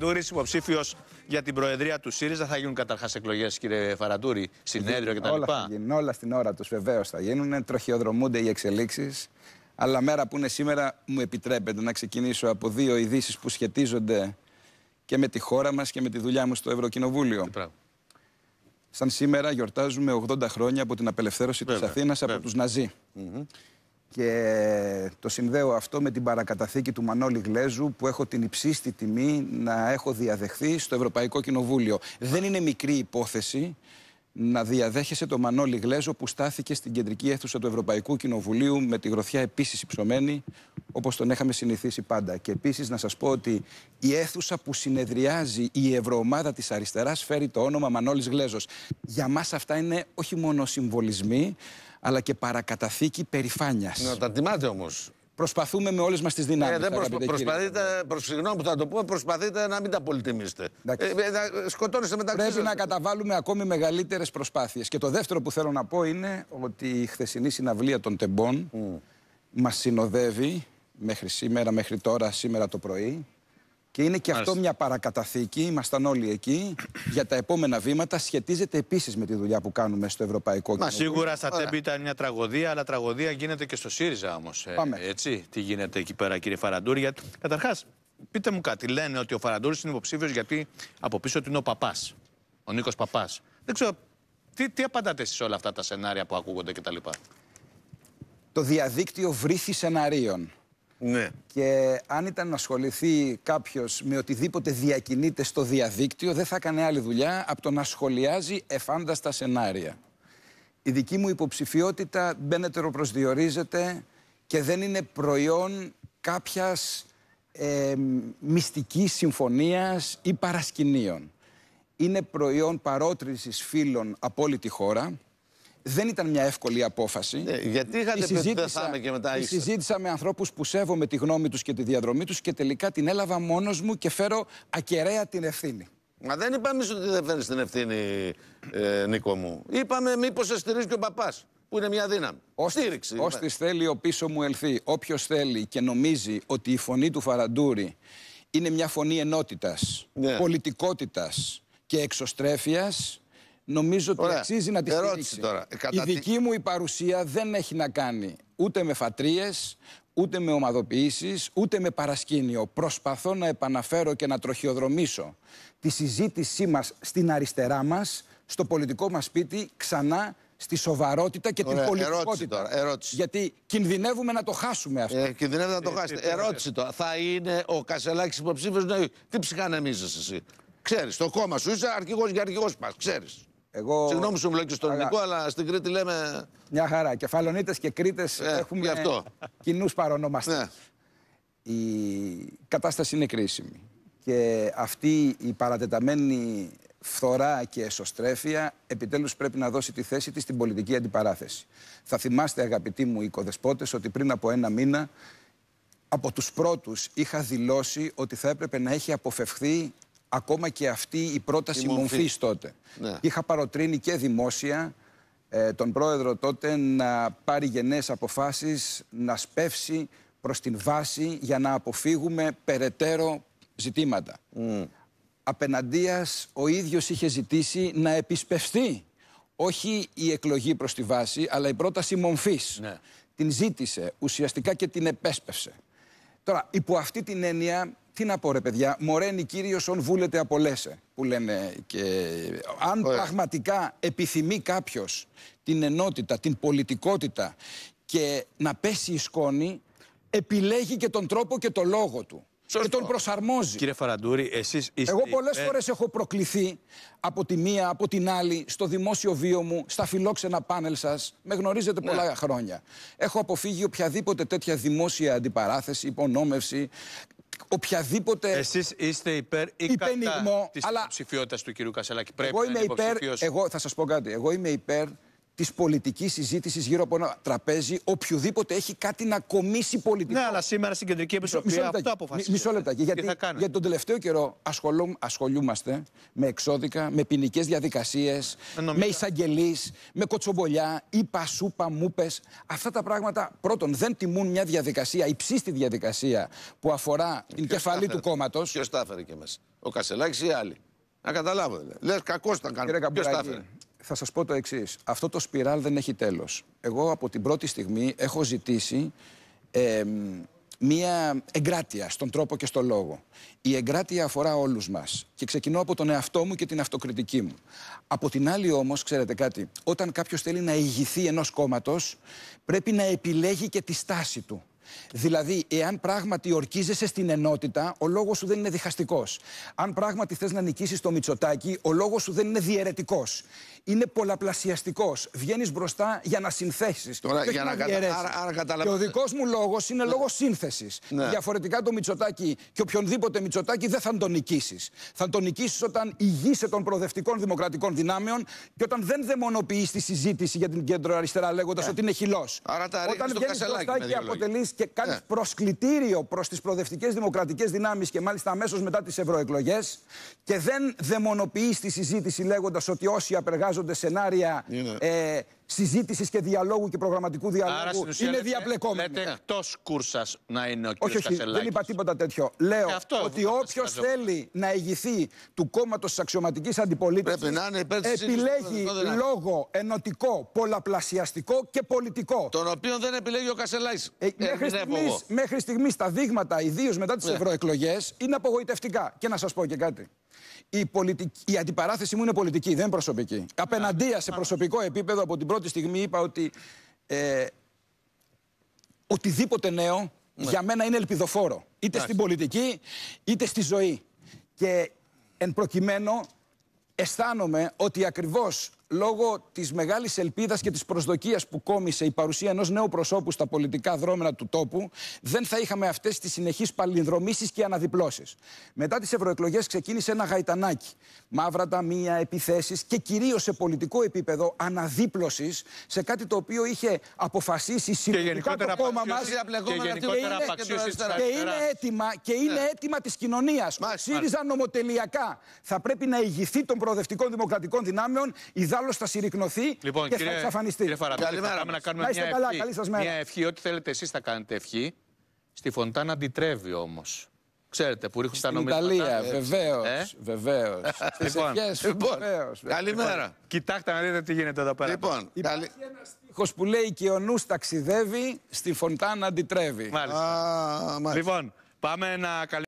Φαραντούρης, υποψήφιος για την Προεδρία του ΣΥΡΙΖΑ. Θα γίνουν καταρχάς εκλογές, κύριε Φαραντούρη, συνέδριο κτλ. Όλα θα γίνουν, όλα στην ώρα τους βεβαίως θα γίνουν. Τροχιοδρομούνται οι εξελίξεις. Αλλά μέρα που είναι σήμερα, μου επιτρέπετε να ξεκινήσω από δύο ειδήσεις που σχετίζονται και με τη χώρα μας και με τη δουλειά μου στο Ευρωκοινοβούλιο. Σαν σήμερα γιορτάζουμε 80 χρόνια από την απελευθέρωση της Αθήνας από τους Ναζί και το συνδέω αυτό με την παρακαταθήκη του Μανώλη Γλέζου που έχω την υψίστη τιμή να έχω διαδεχθεί στο Ευρωπαϊκό Κοινοβούλιο. Δεν είναι μικρή υπόθεση να διαδέχεσαι το Μανώλη Γλέζο που στάθηκε στην κεντρική αίθουσα του Ευρωπαϊκού Κοινοβουλίου με τη γροθιά επίσης υψωμένη όπως τον έχαμε συνηθίσει πάντα. Και επίσης να σας πω ότι η αίθουσα που συνεδριάζει η Ευρωομάδα της Αριστεράς φέρει το όνομα Μανώλης Γλέζος. Για μας αυτά είναι όχι μόνο συμβολισμοί αλλά και παρακαταθήκη περηφάνειας. Να τα τιμάτε όμως. Προσπαθούμε με όλες μας τις δυνάμει. Ε, προσπαθείτε, προ συγγνώμη που θα το πω, προσπαθείτε να μην τα πολυτιμήσετε. Ε, ε σκοτώνεστε μεταξύ Πρέπει να καταβάλουμε ακόμη μεγαλύτερες προσπάθειες. Και το δεύτερο που θέλω να πω είναι ότι η χθεσινή συναυλία των τεμπών mm. μας συνοδεύει μέχρι σήμερα, μέχρι τώρα, σήμερα το πρωί. Και είναι και αυτό μια παρακαταθήκη, ήμασταν όλοι εκεί, για τα επόμενα βήματα. Σχετίζεται επίσης με τη δουλειά που κάνουμε στο Ευρωπαϊκό Κοινοβούλιο. Σίγουρα στα Τέμπη ήταν μια τραγωδία, αλλά τραγωδία γίνεται και στο ΣΥΡΙΖΑ όμως. Ε, έτσι, τι γίνεται εκεί πέρα, κύριε Φαραντούρη. Καταρχάς, πείτε μου κάτι. Λένε ότι ο Φαραντούρης είναι υποψήφιος γιατί από πίσω του είναι ο Παπάς. Ο Νίκος Παπάς. Δεν ξέρω, τι, τι απαντάτε εσείς όλα αυτά τα σενάρια που ακούγονται κτλ. Το διαδίκτυο βρήθη σενάριων. Ναι. Και αν ήταν να ασχοληθεί κάποιος με οτιδήποτε διακινείται στο διαδίκτυο, δεν θα έκανε άλλη δουλειά από το να σχολιάζει εφάνταστα σενάρια. Η δική μου υποψηφιότητα μπαίνετερο προσδιορίζεται και δεν είναι προϊόν κάποιας ε, μυστικής συμφωνίας ή παρασκηνίων. Είναι προϊόν παρότρινσης φίλων από όλη τη χώρα δεν ήταν μια εύκολη απόφαση. Ε, γιατί είχατε πει ότι δεν θα και μετά Συζήτησα με ανθρώπους που σέβομαι τη γνώμη τους και τη διαδρομή τους και τελικά την έλαβα μόνος μου και φέρω ακεραία την ευθύνη. Μα δεν είπαμε ότι δεν φέρεις την ευθύνη, ε, Νίκο μου. Είπαμε μήπως σε στηρίζει και ο παπάς, που είναι μια δύναμη. Ως θέλει ο πίσω μου ελθεί. Όποιος θέλει και νομίζει ότι η φωνή του Φαραντούρη είναι μια φωνή ενότητας, ναι. πολιτικότητας και εξωστρέφειας νομίζω ότι Ωραία. αξίζει να τη στηρίξει. Ε, η δική μου η παρουσία δεν έχει να κάνει ούτε με φατρίες, ούτε με ομαδοποιήσεις, ούτε με παρασκήνιο. Προσπαθώ να επαναφέρω και να τροχιοδρομήσω τη συζήτησή μας στην αριστερά μας, στο πολιτικό μας σπίτι, ξανά στη σοβαρότητα και την πολιτικότητα. Ερώτηση τώρα, Γιατί κινδυνεύουμε να το χάσουμε αυτό. Ε, κινδυνεύουμε να το ε, χάσετε. Ε, ε, ερώτηση τώρα. Θα είναι ο Κασελάκης υποψήφιος ναι. Τι ψυχανεμίζεσαι εσύ. Ξέρεις, το κόμμα σου είσαι αρχηγός για αρχηγός πας. Ξέρεις. Εγώ... Συγγνώμη σου μιλάω τον στον αλλά στην Κρήτη λέμε. Μια χαρά. Κεφαλονίτες και Κρήτες ε, έχουμε αυτό. κοινούς παρονομαστέ. Ναι. Η κατάσταση είναι κρίσιμη. Και αυτή η παρατεταμένη φθορά και εσωστρέφεια επιτέλους πρέπει να δώσει τη θέση της στην πολιτική αντιπαράθεση. Θα θυμάστε, αγαπητοί μου οικοδεσπότες, ότι πριν από ένα μήνα από τους πρώτους είχα δηλώσει ότι θα έπρεπε να έχει αποφευχθεί ακόμα και αυτή η πρόταση μορφή τότε. Ναι. Είχα παροτρύνει και δημόσια ε, τον πρόεδρο τότε να πάρει γενναίες αποφάσεις, να σπεύσει προς την βάση για να αποφύγουμε περαιτέρω ζητήματα. Mm. Απέναντίας ο ίδιος είχε ζητήσει να επισπευθεί. όχι η εκλογή προς τη βάση, αλλά η πρόταση μομφής. Ναι. Την ζήτησε ουσιαστικά και την επέσπευσε. Τώρα, υπό αυτή την έννοια τι να πω, ρε παιδιά, Μωρένι κύριος ον βούλεται απολέσε. Που λένε και. Αν πραγματικά επιθυμεί κάποιος την ενότητα, την πολιτικότητα και να πέσει η σκόνη, επιλέγει και τον τρόπο και το λόγο του. Και τον προσαρμόζει. Κύριε Φαραντούρη, εσείς είστε. Εγώ πολλέ ε... φορές έχω προκληθεί από τη μία, από την άλλη, στο δημόσιο βίο μου, στα φιλόξενα πάνελ σας. Με γνωρίζετε ναι. πολλά χρόνια. Έχω αποφύγει οποιαδήποτε τέτοια δημόσια αντιπαράθεση, υπονόμευση οποιαδήποτε. Εσείς είστε υπέρ ή κατά τη ψηφιότητα του κυρίου Κασελάκη. Πρέπει εγώ είμαι να υπέρ. Εγώ, θα σας πω κάτι. Εγώ είμαι υπέρ της πολιτικής συζήτησης γύρω από ένα τραπέζι, οποιοδήποτε έχει κάτι να κομίσει πολιτικά. Ναι, αλλά σήμερα στην κεντρική επιτροπή αυτό αποφασίζει. Μισό λεπτό. Γιατί, γιατί τον τελευταίο καιρό ασχολούμαστε με εξώδικα, με ποινικές διαδικασίες, με εισαγγελείς, με κοτσομπολιά, είπα, σούπα, μούπες. Αυτά τα πράγματα πρώτον δεν τιμούν μια διαδικασία, υψίστη διαδικασία που αφορά ε, την κεφαλή του κόμματο. Ποιο τα έφερε και μέσα. Ο Κασελάκης ή άλλοι. Να καταλάβω. Λες κακός τα κάνουν. Ποιο τα έφερε θα σας πω το εξής. Αυτό το σπιράλ δεν έχει τέλος. Εγώ από την πρώτη στιγμή έχω ζητήσει μία εγκράτεια στον τρόπο και στον λόγο. Η εγκράτεια αφορά όλους μας και ξεκινώ από τον εαυτό μου και την αυτοκριτική μου. Από την άλλη όμως, ξέρετε κάτι, όταν κάποιος θέλει να ηγηθεί ενός κόμματος, πρέπει να επιλέγει και τη στάση του. Δηλαδή, εάν πράγματι ορκίζεσαι στην ενότητα, ο λόγος σου δεν είναι διχαστικός. Αν πράγματι θες να νικήσεις το Μητσοτάκι, ο λόγος σου δεν είναι διαιρετικός. Είναι πολλαπλασιαστικός. Βγαίνεις μπροστά για να συνθέσεις. Τώρα, για να, να Και ο δικός μου λόγος είναι ναι. λόγος σύνθεσης. Ναι. Διαφορετικά το Μητσοτάκι και οποιονδήποτε Μητσοτάκι δεν θα τον νικήσεις. Θα τον νικήσεις όταν ηγείσαι των προοδευτικών δημοκρατικών δυνάμεων και όταν δεν δαιμονοποιείς τη συζήτηση για την κέντρο αριστερά λέγοντας ναι. ότι είναι χυλός. Όταν βγαίνει μπροστά και αποτελείς και κάνει ε. προσκλητήριο προς τις προοδευτικές δημοκρατικές δυνάμεις και μάλιστα αμέσως μετά τις ευρωεκλογές. Και δεν δαιμονοποιεί τη συζήτηση λέγοντας ότι όσοι απεργάζονται σενάρια ε, συζήτησης και διαλόγου και προγραμματικού διαλόγου Άρα, είναι λέτε, διαπλεκόμενοι. Λέτε ε. εκτός κούρσας να είναι ο κ. Όχι, όχι, δεν είπα τίποτα τέτοιο. Λέω ότι όποιο θέλει να ηγηθεί του κόμματος της αξιωματικής αντιπολίτευσης επιλέγει λόγο ενωτικό, πολλαπλασιαστικό και πολιτικό. Τον οποίο δεν επιλέγει ο Κασελάη. Ε, ε, μέχρι στιγμή τα δείγματα, ιδίως μετά τις ναι. ευρωεκλογές, είναι απογοητευτικά. Και να σας πω και κάτι. Η, η αντιπαράθεση μου είναι πολιτική, δεν προσωπική. Ναι. Απέναντία σε ναι. προσωπικό επίπεδο από την πρώτη στιγμή είπα ότι ε, οτιδήποτε νέο ναι. για μένα είναι ελπιδοφόρο. Είτε στην πολιτική, είτε στη ζωή. Και εν προκειμένου αισθάνομαι ότι ακριβώς λόγω της μεγάλης ελπίδας και της προσδοκίας που κόμισε η παρουσία ενός νέου προσώπου στα πολιτικά δρόμενα του τόπου, δεν θα είχαμε αυτές τις συνεχείς παλινδρομήσεις και αναδιπλώσεις. Μετά τις ευρωεκλογές ξεκίνησε ένα γαϊτανάκι. Μαύρα ταμεία, επιθέσεις και κυρίως σε πολιτικό επίπεδο αναδίπλωσης σε κάτι το οποίο είχε αποφασίσει συλλογικά το κόμμα μας. Και, είναι, και είναι έτοιμα, και είναι ναι. της κοινωνίας. ΣΥΡΙΖΑ νομοτελειακά θα πρέπει να ηγηθεί των προοδευτικών δημοκρατικών δυνάμεων, άλλος θα συρρυκνωθεί λοιπόν, και κύριε, θα εξαφανιστεί. Κύριε Φαραμπή, Καλημέρα. Πάμε να κάνουμε μια, καλά, ευχή, καλή σας μέρα. μια ευχή. Ό,τι θέλετε εσείς θα κάνετε ευχή. Στη Φοντάνα αντιτρεύει όμως. Ξέρετε που ρίχνουν τα νομίσματα. Στην Ιταλία, βεβαίω. Ε? Βεβαίως. Ε? λοιπόν, ευχές, λοιπόν βεβαίως, καλημέρα. Λοιπόν, κοιτάξτε να δείτε τι γίνεται εδώ πέρα. Λοιπόν, υπάρχει μια ευχη οτι θελετε εσει θα κανετε ευχη στη φοντανα αντιτρέβει ομω ξερετε που ριχνουν τα νομισματα στην ιταλια βεβαιω ε βεβαιω λοιπον λοιπον καλημερα λοιπον κοιταξτε να δειτε τι γινεται εδω περα λοιπον υπαρχει ενα στιχος που λεει και ο νους ταξιδεύει, στη φωντάνα αντιτρέβει. Μάλιστα. Λοιπόν, πάμε να